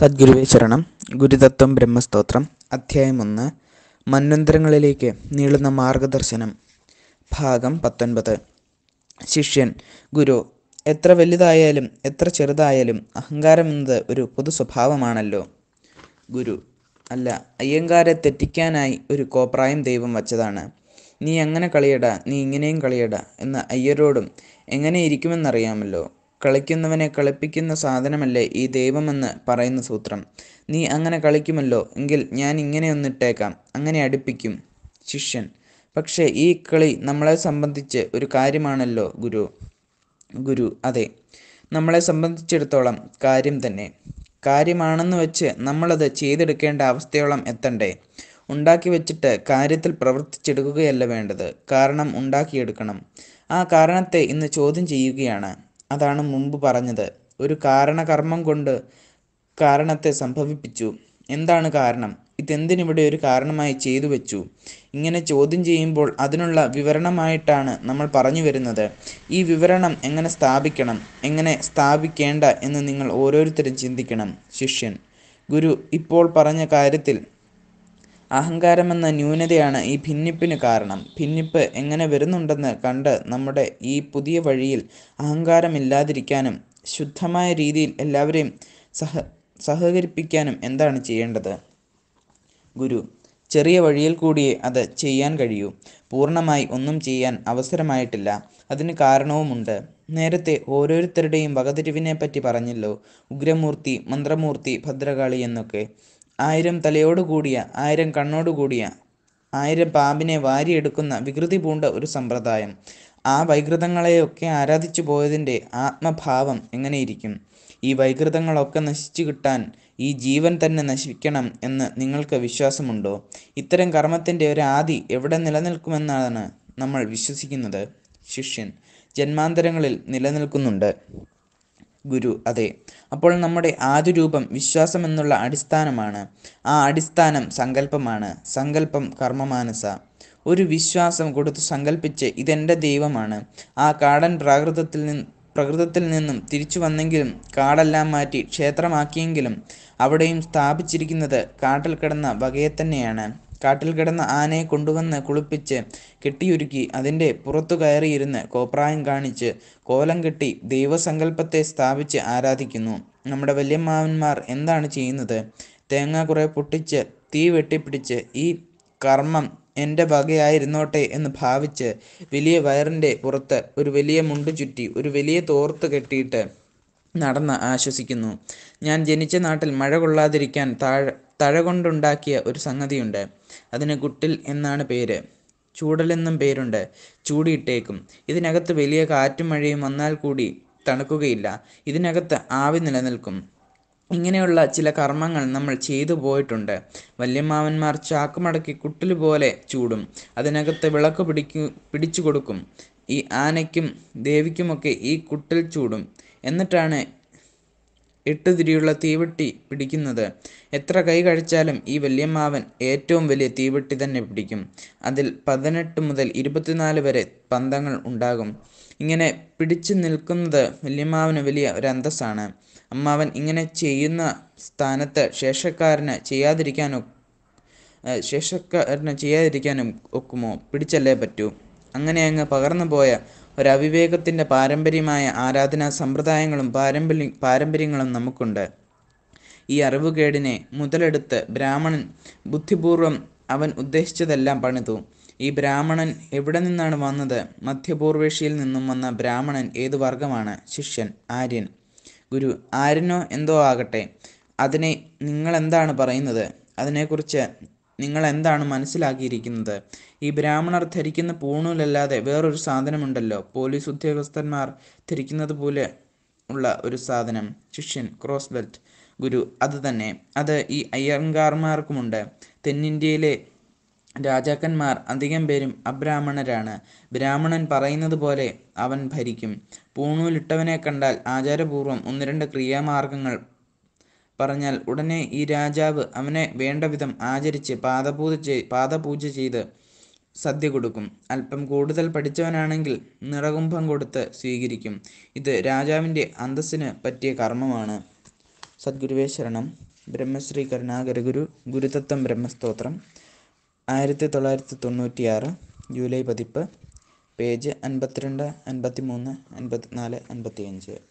സദ്ഗുരുവേ ശരണം ഗുരുതത്വം ബ്രഹ്മസ്തോത്രം അധ്യായം ഒന്ന് മന്വന്തരങ്ങളിലേക്ക് നീളുന്ന മാർഗദർശനം ഭാഗം പത്തൊൻപത് ശിഷ്യൻ ഗുരു എത്ര വലുതായാലും എത്ര ചെറുതായാലും അഹങ്കാരം എന്നത് ഒരു പൊതു സ്വഭാവമാണല്ലോ ഗുരു അല്ല അയ്യങ്കാരെ തെറ്റിക്കാനായി ഒരു കോപ്രായം ദൈവം വച്ചതാണ് നീ അങ്ങനെ കളിയട നീ ഇങ്ങനെയും കളിയട എന്ന് അയ്യരോടും എങ്ങനെയിരിക്കുമെന്നറിയാമല്ലോ കളിക്കുന്നവനെ കളിപ്പിക്കുന്ന സാധനമല്ലേ ഈ ദൈവമെന്ന് പറയുന്ന സൂത്രം നീ അങ്ങനെ കളിക്കുമല്ലോ എങ്കിൽ ഞാൻ ഇങ്ങനെയൊന്നിട്ടേക്കാം അങ്ങനെ അടുപ്പിക്കും ശിഷ്യൻ പക്ഷേ ഈ കളി നമ്മളെ സംബന്ധിച്ച് ഒരു കാര്യമാണല്ലോ ഗുരു ഗുരു അതെ നമ്മളെ സംബന്ധിച്ചിടത്തോളം കാര്യം തന്നെ കാര്യമാണെന്ന് വെച്ച് നമ്മളത് ചെയ്തെടുക്കേണ്ട അവസ്ഥയോളം എത്തണ്ടേ ഉണ്ടാക്കി വെച്ചിട്ട് കാര്യത്തിൽ പ്രവർത്തിച്ചെടുക്കുകയല്ല വേണ്ടത് കാരണം ഉണ്ടാക്കിയെടുക്കണം ആ കാരണത്തെ ഇന്ന് ചോദ്യം ചെയ്യുകയാണ് അതാണ് മുമ്പ് പറഞ്ഞത് ഒരു കാരണകർമ്മം കൊണ്ട് കാരണത്തെ സംഭവിപ്പിച്ചു എന്താണ് കാരണം ഇതെന്തിനിവിടെ ഒരു കാരണമായി ചെയ്തു വെച്ചു ഇങ്ങനെ ചോദ്യം ചെയ്യുമ്പോൾ അതിനുള്ള വിവരണമായിട്ടാണ് നമ്മൾ പറഞ്ഞു വരുന്നത് ഈ വിവരണം എങ്ങനെ സ്ഥാപിക്കണം എങ്ങനെ സ്ഥാപിക്കേണ്ട എന്ന് നിങ്ങൾ ഓരോരുത്തരും ചിന്തിക്കണം ശിഷ്യൻ ഗുരു ഇപ്പോൾ പറഞ്ഞ കാര്യത്തിൽ അഹങ്കാരമെന്ന ന്യൂനതയാണ് ഈ ഭിന്നിപ്പിന് കാരണം ഭിന്നിപ്പ് എങ്ങനെ വരുന്നുണ്ടെന്ന് കണ്ട് നമ്മുടെ ഈ പുതിയ വഴിയിൽ അഹങ്കാരമില്ലാതിരിക്കാനും ശുദ്ധമായ രീതിയിൽ എല്ലാവരെയും സഹ സഹകരിപ്പിക്കാനും എന്താണ് ചെയ്യേണ്ടത് ഗുരു ചെറിയ വഴിയിൽ കൂടിയേ അത് ചെയ്യാൻ കഴിയൂ പൂർണ്ണമായി ഒന്നും ചെയ്യാൻ അവസരമായിട്ടില്ല അതിന് കാരണവുമുണ്ട് നേരത്തെ ഓരോരുത്തരുടെയും വകതിരിവിനെ പറ്റി പറഞ്ഞല്ലോ ഉഗ്രമൂർത്തി മന്ത്രമൂർത്തി ഭദ്രകാളി എന്നൊക്കെ ആയിരം തലയോടു കൂടിയ ആയിരം കണ്ണോടു കൂടിയ ആയിരം പാമ്പിനെ വാരിയെടുക്കുന്ന വികൃതി പൂണ്ട ഒരു സമ്പ്രദായം ആ വൈകൃതങ്ങളെയൊക്കെ ആരാധിച്ചു പോയതിൻ്റെ ആത്മഭാവം എങ്ങനെയിരിക്കും ഈ വൈകൃതങ്ങളൊക്കെ നശിച്ചു കിട്ടാൻ ഈ ജീവൻ തന്നെ നശിക്കണം എന്ന് നിങ്ങൾക്ക് വിശ്വാസമുണ്ടോ ഇത്തരം കർമ്മത്തിൻ്റെ ഒരു ആദി എവിടെ നിലനിൽക്കുമെന്നാണ് നമ്മൾ വിശ്വസിക്കുന്നത് ശിഷ്യൻ ജന്മാന്തരങ്ങളിൽ നിലനിൽക്കുന്നുണ്ട് ഗുരു അതെ അപ്പോൾ നമ്മുടെ ആദ്യ വിശ്വാസം എന്നുള്ള അടിസ്ഥാനമാണ് ആ അടിസ്ഥാനം സങ്കല്പമാണ് സങ്കല്പം കർമ്മമാനസ ഒരു വിശ്വാസം കൊടുത്തു സങ്കല്പിച്ച് ഇതെൻ്റെ ദൈവമാണ് ആ കാടൻ പ്രാകൃതത്തിൽ നിന്ന് പ്രകൃതത്തിൽ നിന്നും തിരിച്ചു വന്നെങ്കിലും കാടെല്ലാം മാറ്റി ക്ഷേത്രമാക്കിയെങ്കിലും അവിടെയും സ്ഥാപിച്ചിരിക്കുന്നത് കാട്ടിൽ കിടന്ന വകയെ തന്നെയാണ് കാട്ടിൽ കിടന്ന ആനയെ കൊണ്ടുവന്ന് കുളിപ്പിച്ച് കെട്ടിയൊരുക്കി അതിൻ്റെ പുറത്തു കയറിയിരുന്ന് കോപ്രായം കാണിച്ച് കോലം കെട്ടി ദൈവസങ്കല്പത്തെ സ്ഥാപിച്ച് ആരാധിക്കുന്നു നമ്മുടെ വല്യമ്മാവന്മാർ എന്താണ് ചെയ്യുന്നത് തേങ്ങ കുറേ പൊട്ടിച്ച് തീ വെട്ടിപ്പിടിച്ച് ഈ കർമ്മം എൻ്റെ വകയായിരുന്നോട്ടെ എന്ന് ഭാവിച്ച് വലിയ വയറിൻ്റെ പുറത്ത് ഒരു വലിയ മുണ്ട് ചുറ്റി ഒരു വലിയ തോർത്ത് കെട്ടിയിട്ട് നടന്ന് ആശ്വസിക്കുന്നു ഞാൻ ജനിച്ച നാട്ടിൽ മഴ കൊള്ളാതിരിക്കാൻ താഴെ തഴ കൊണ്ടുണ്ടാക്കിയ ഒരു സംഗതിയുണ്ട് അതിന് ഗുട്ടിൽ എന്നാണ് പേര് ചൂടലെന്നും പേരുണ്ട് ചൂടിയിട്ടേക്കും ഇതിനകത്ത് വലിയ കാറ്റും മഴയും വന്നാൽ കൂടി തണുക്കുകയില്ല ഇതിനകത്ത് ആവി നിലനിൽക്കും ഇങ്ങനെയുള്ള ചില കർമ്മങ്ങൾ നമ്മൾ ചെയ്തു പോയിട്ടുണ്ട് വല്യമാവന്മാർ ചാക്കുമടക്കി കുട്ടിൽ പോലെ ചൂടും അതിനകത്ത് വിളക്ക് പിടിക്കു പിടിച്ചു കൊടുക്കും ഈ ആനയ്ക്കും ദേവിക്കുമൊക്കെ ഈ കുട്ടിൽ ചൂടും എന്നിട്ടാണ് എട്ട് തിരിയുള്ള തീവെട്ടി പിടിക്കുന്നത് എത്ര കൈ കഴിച്ചാലും ഈ വല്യമ്മാവൻ ഏറ്റവും വലിയ തീവെട്ടി തന്നെ പിടിക്കും അതിൽ പതിനെട്ട് മുതൽ ഇരുപത്തിനാല് വരെ പന്തങ്ങൾ ഉണ്ടാകും ഇങ്ങനെ പിടിച്ചു നിൽക്കുന്നത് വല്യമ്മാവന് വലിയ ഒരു അന്തസ്സാണ് അമ്മാവൻ ഇങ്ങനെ ചെയ്യുന്ന സ്ഥാനത്ത് ശേഷക്കാരന് ചെയ്യാതിരിക്കാനോ ശേഷക്കാരന് ചെയ്യാതിരിക്കാനും ഒക്കുമോ പിടിച്ചല്ലേ പറ്റൂ അങ്ങനെ അങ്ങ് പകർന്നു പോയ ഒരവിവേകത്തിൻ്റെ പാരമ്പര്യമായ ആരാധനാ സമ്പ്രദായങ്ങളും പാരമ്പര്യ പാരമ്പര്യങ്ങളും നമുക്കുണ്ട് ഈ അറിവുകേടിനെ മുതലെടുത്ത് ബ്രാഹ്മണൻ ബുദ്ധിപൂർവം അവൻ ഉദ്ദേശിച്ചതെല്ലാം പണിതു ഈ ബ്രാഹ്മണൻ എവിടെ നിന്നാണ് വന്നത് മധ്യപൂർവേഷ്യയിൽ നിന്നും വന്ന ബ്രാഹ്മണൻ ഏതു വർഗമാണ് ശിഷ്യൻ ആര്യൻ ഗുരു ആര്യനോ എന്തോ ആകട്ടെ അതിനെ നിങ്ങളെന്താണ് പറയുന്നത് അതിനെക്കുറിച്ച് നിങ്ങൾ എന്താണ് മനസ്സിലാക്കിയിരിക്കുന്നത് ഈ ബ്രാഹ്മണർ ധരിക്കുന്ന പൂണൂലല്ലാതെ വേറൊരു സാധനമുണ്ടല്ലോ പോലീസ് ഉദ്യോഗസ്ഥന്മാർ ധരിക്കുന്നത് പോലെ ഉള്ള ഒരു സാധനം ശിഷ്യൻ ക്രോസ് ബെൽറ്റ് ഗുരു അത് തന്നെ അത് ഈ അയ്യങ്കാർമാർക്കുമുണ്ട് തെന്നിന്ത്യയിലെ രാജാക്കന്മാർ അധികം പേരും അബ്രാഹ്മണരാണ് ബ്രാഹ്മണൻ പറയുന്നത് പോലെ അവൻ ഭരിക്കും പൂണൂലിട്ടവനെ കണ്ടാൽ ആചാരപൂർവം ഒന്ന് രണ്ട് ക്രിയാമാർഗങ്ങൾ പറഞ്ഞാൽ ഉടനെ ഈ രാജാവ് അവനെ വേണ്ടവിധം ആചരിച്ച് പാദപൂജ പാദപൂജ ചെയ്ത് സദ്യ കൊടുക്കും അല്പം കൂടുതൽ പഠിച്ചവനാണെങ്കിൽ നിറകുംഭം കൊടുത്ത് സ്വീകരിക്കും ഇത് രാജാവിൻ്റെ അന്തസ്സിന് പറ്റിയ കർമ്മമാണ് സദ്ഗുരുവേ ശരണം ബ്രഹ്മശ്രീ കരുണാകരഗുരു ഗുരുതത്വം ബ്രഹ്മസ്തോത്രം ആയിരത്തി തൊള്ളായിരത്തി തൊണ്ണൂറ്റിയാറ് ജൂലൈ പതിപ്പ് പേജ് അൻപത്തിരണ്ട് അൻപത്തിമൂന്ന് അൻപത്തിനാല് അൻപത്തിയഞ്ച്